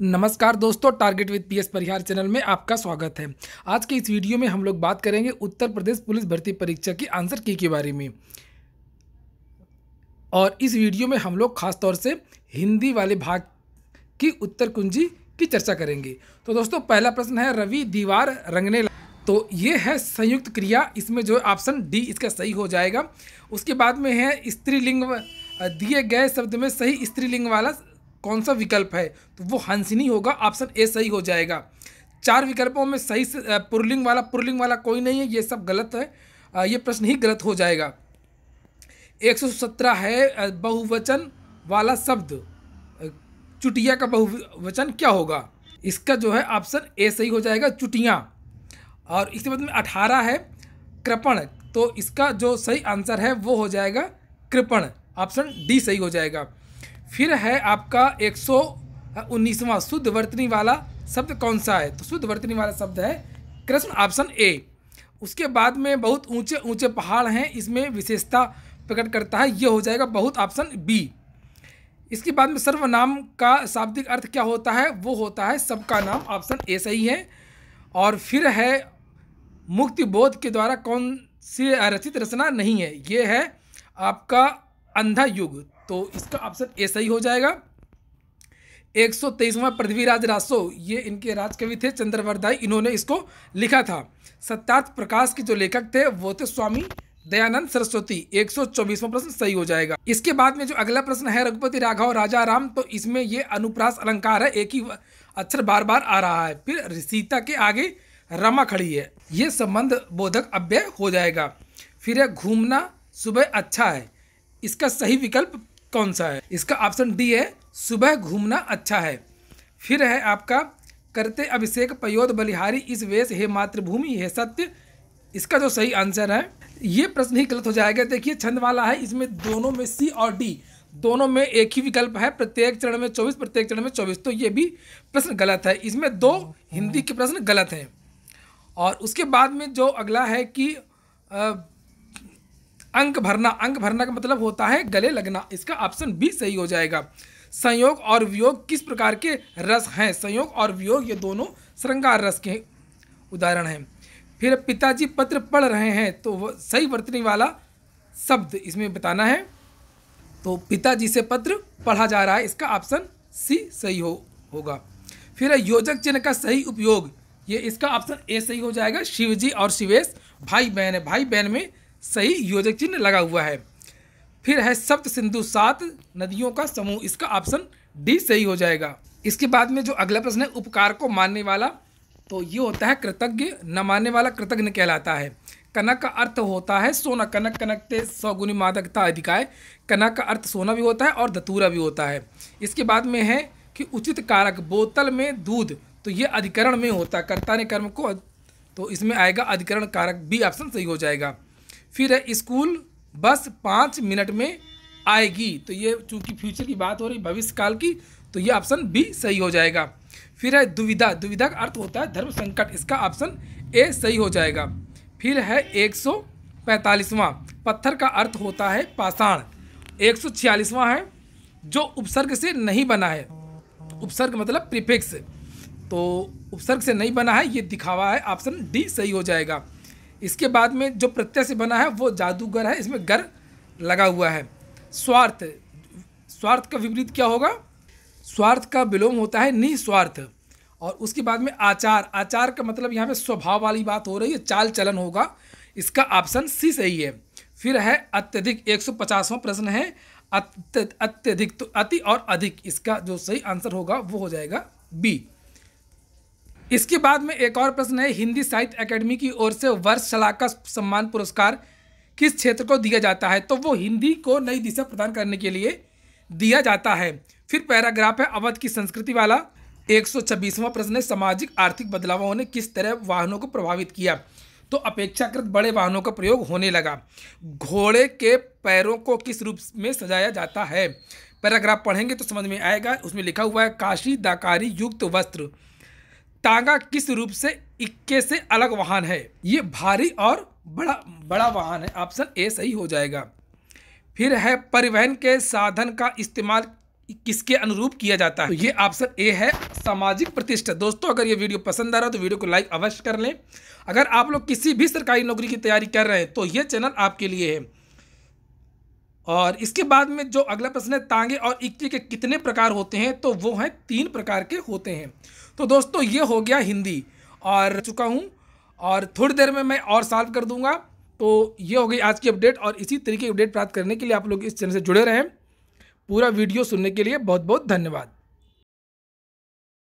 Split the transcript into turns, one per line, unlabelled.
नमस्कार दोस्तों target with PS Parihar channel में आपका स्वागत है आज के इस वीडियो में हम लोग बात करेंगे उत्तर प्रदेश पुलिस भर्ती परीक्षा की आंसर की के बारे में और इस वीडियो में हम लोग खासतौर से हिंदी वाले भाग की उत्तर कुंजी की चर्चा करेंगे तो दोस्तों पहला प्रश्न है रवि दीवार रंगने तो ये है संयुक्त क्रिया इसमें जो ऑप्शन डी इसका सही हो जाएगा उसके बाद में है स्त्रीलिंग दिए गए शब्द में सही स्त्रीलिंग वाला कौन सा विकल्प है तो वो हंसनी होगा ऑप्शन ए सही हो जाएगा चार विकल्पों में सही से पुरलिंग वाला पुरलिंग वाला कोई नहीं है ये सब गलत है ये प्रश्न ही गलत हो जाएगा 117 है बहुवचन वाला शब्द चुटिया का बहुवचन क्या होगा इसका जो है ऑप्शन ए सही हो जाएगा चुटिया और इसके बाद में अठारह है कृपण तो इसका जो सही आंसर है वो हो जाएगा कृपण ऑप्शन डी सही हो जाएगा फिर है आपका एक सौ उन्नीसवा शुद्ध वर्तनी वाला शब्द कौन सा है तो शुद्ध वर्तनी वाला शब्द है कृष्ण ऑप्शन ए उसके बाद में बहुत ऊंचे ऊंचे पहाड़ हैं इसमें विशेषता प्रकट करता है ये हो जाएगा बहुत ऑप्शन बी इसके बाद में सर्वनाम का शाब्दिक अर्थ क्या होता है वो होता है सबका नाम ऑप्शन ए सही है और फिर है मुक्ति बोध के द्वारा कौन सी रचित रचना नहीं है ये है आपका अंधा युग तो इसका ऑप्शन ए सही हो जाएगा एक सौ तेईसवा पृथ्वीराज रासो ये इनके राजकवि थे चंद्रवरदाई इन्होंने इसको लिखा था सत्यार्थ प्रकाश के जो लेखक थे वो थे स्वामी दयानंद सरस्वती एक सौ चौबीसवां प्रश्न सही हो जाएगा इसके बाद में जो अगला प्रश्न है रघुपति राघव राजा राम तो इसमें ये अनुप्रास अलंकार है एक ही अक्षर बार बार आ रहा है फिर सीता के आगे रमा खड़ी है ये संबंध बोधक अव्यय हो जाएगा फिर है घूमना सुबह अच्छा है इसका सही विकल्प कौन सा है इसका ऑप्शन डी है सुबह घूमना अच्छा है फिर है आपका करते अभिषेक पयोद बलिहारी इस वेश हे मातृभूमि हे सत्य इसका जो सही आंसर है ये प्रश्न ही गलत हो जाएगा देखिए छंद वाला है इसमें दोनों में सी और डी दोनों में एक ही विकल्प है प्रत्येक चरण में चौबीस प्रत्येक चरण में चौबीस तो ये भी प्रश्न गलत है इसमें दो हिंदी के प्रश्न गलत हैं और उसके बाद में जो अगला है कि आ, अंक भरना अंक भरना का मतलब होता है गले लगना इसका ऑप्शन बी सही हो जाएगा संयोग और वियोग किस प्रकार के रस हैं संयोग और वियोग ये दोनों श्रृंगार रस के उदाहरण हैं फिर पिताजी पत्र पढ़ रहे हैं तो वह सही वर्तनी वाला शब्द इसमें बताना है तो पिताजी से पत्र पढ़ा जा रहा है इसका ऑप्शन सी सही हो होगा फिर योजक चिन्ह का सही उपयोग ये इसका ऑप्शन ए सही हो जाएगा शिवजी और शिवेश भाई बहन है भाई बहन में सही योजक चिन्ह लगा हुआ है फिर है सप्त सिंधु सात नदियों का समूह इसका ऑप्शन डी सही हो जाएगा इसके बाद में जो अगला प्रश्न है उपकार को मानने वाला तो ये होता है कृतज्ञ न मानने वाला कृतज्ञ कहलाता है कनक का अर्थ होता है सोना कनक कनकते सौगुनी मादकता अधिकाय कनक का अर्थ सोना भी होता है और धतूरा भी होता है इसके बाद में है कि उचित कारक बोतल में दूध तो ये अधिकरण में होता है कर्ता ने कर्म को तो इसमें आएगा अधिकरण कारक बी ऑप्शन सही हो जाएगा फिर स्कूल बस पाँच मिनट में आएगी तो ये चूंकि फ्यूचर की बात हो रही भविष्य काल की तो ये ऑप्शन बी सही हो जाएगा फिर है दुविधा दुविधा का अर्थ होता है धर्म संकट इसका ऑप्शन ए सही हो जाएगा फिर है एक सौ पत्थर का अर्थ होता है पाषाण एक सौ है जो उपसर्ग से नहीं बना है उपसर्ग मतलब प्रिफिक्स तो उपसर्ग से नहीं बना है ये दिखावा है ऑप्शन डी सही हो जाएगा इसके बाद में जो प्रत्यय से बना है वो जादूगर है इसमें गर लगा हुआ है स्वार्थ स्वार्थ का विपरीत क्या होगा स्वार्थ का विलोम होता है निस्वार्थ और उसके बाद में आचार आचार का मतलब यहाँ पे स्वभाव वाली बात हो रही है चाल चलन होगा इसका ऑप्शन सी सही है फिर है अत्यधिक एक सौ प्रश्न है अत्यधिक तो अति और अधिक इसका जो सही आंसर होगा वो हो जाएगा बी इसके बाद में एक और प्रश्न है हिंदी साहित्य अकेडमी की ओर से वर्ष शलाका सम्मान पुरस्कार किस क्षेत्र को दिया जाता है तो वो हिंदी को नई दिशा प्रदान करने के लिए दिया जाता है फिर पैराग्राफ है अवध की संस्कृति वाला एक प्रश्न है सामाजिक आर्थिक बदलावों ने किस तरह वाहनों को प्रभावित किया तो अपेक्षाकृत बड़े वाहनों का प्रयोग होने लगा घोड़े के पैरों को किस रूप में सजाया जाता है पैराग्राफ पढ़ेंगे तो समझ में आएगा उसमें लिखा हुआ है काशी दाकारी युक्त वस्त्र टांगा किस रूप से इक्के से अलग वाहन है ये भारी और बड़ा बड़ा वाहन है ऑप्शन ए सही हो जाएगा फिर है परिवहन के साधन का इस्तेमाल किसके अनुरूप किया जाता है तो ये ऑप्शन ए है सामाजिक प्रतिष्ठा दोस्तों अगर ये वीडियो पसंद आ रहा है तो वीडियो को लाइक अवश्य कर लें अगर आप लोग किसी भी सरकारी नौकरी की तैयारी कर रहे हैं तो ये चैनल आपके लिए है और इसके बाद में जो अगला प्रश्न है तांगे और इक्के के कितने प्रकार होते हैं तो वो हैं तीन प्रकार के होते हैं तो दोस्तों ये हो गया हिंदी और चुका हूँ और थोड़ी देर में मैं और सॉल्व कर दूँगा तो ये हो गई आज की अपडेट और इसी तरीके की अपडेट प्राप्त करने के लिए आप लोग इस चैनल से जुड़े रहें पूरा वीडियो सुनने के लिए बहुत बहुत धन्यवाद